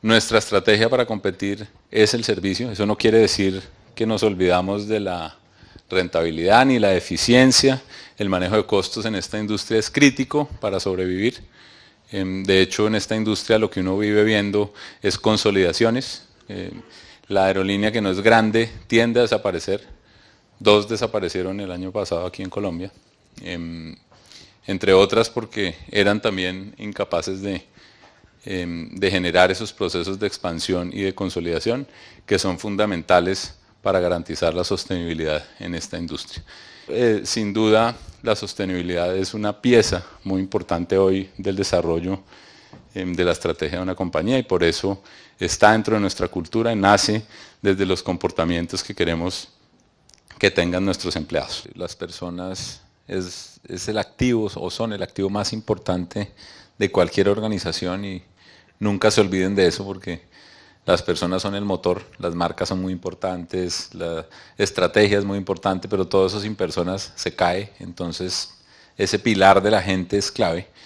Nuestra estrategia para competir es el servicio. Eso no quiere decir que nos olvidamos de la rentabilidad ni la eficiencia. El manejo de costos en esta industria es crítico para sobrevivir. Em, de hecho, en esta industria lo que uno vive viendo es consolidaciones. Em, la aerolínea que no es grande tiende a desaparecer. Dos desaparecieron el año pasado aquí en Colombia, em, entre otras porque eran también incapaces de Em, de generar esos procesos de expansión y de consolidación que son fundamentales para garantizar la sostenibilidad en esta industria. Eh, sin duda, la sostenibilidad es una pieza muy importante hoy del desarrollo em, de la estrategia de una compañía y por eso está dentro de nuestra cultura, y nace desde los comportamientos que queremos que tengan nuestros empleados. Las personas es, es el activo o son el activo más importante de cualquier organización y nunca se olviden de eso porque las personas son el motor, las marcas son muy importantes, la estrategia es muy importante, pero todo eso sin personas se cae. Entonces, ese pilar de la gente es clave.